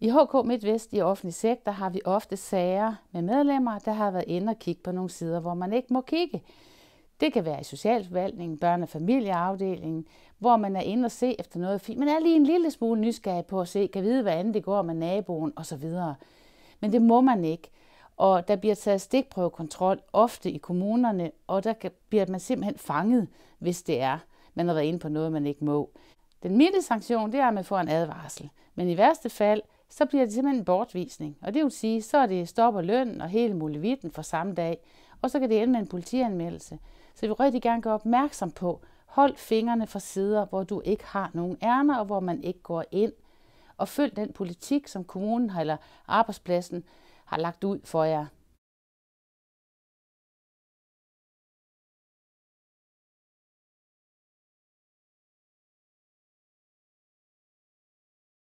I HK MidtVest i offentlig sektor har vi ofte sager med medlemmer, der har været inde og kigge på nogle sider, hvor man ikke må kigge. Det kan være i socialforvaltningen, børne- og familieafdelingen, hvor man er inde og se efter noget fint. Man er lige en lille smule nysgerrig på at se, kan vide, hvordan det går med naboen osv. Men det må man ikke. Og der bliver taget stikprøvekontrol ofte i kommunerne, og der bliver man simpelthen fanget, hvis det er, man har været inde på noget, man ikke må. Den milde sanktion, det er, at man får en advarsel. Men i værste fald, så bliver det simpelthen en bortvisning. Og det vil sige, så er det stopper løn og hele muligheden for samme dag, og så kan det ende med en politianmeldelse. Så vi vil rigtig gerne gøre opmærksom på, hold fingrene fra sider, hvor du ikke har nogen ærner, og hvor man ikke går ind. Og følg den politik, som kommunen eller arbejdspladsen har lagt ud for jer.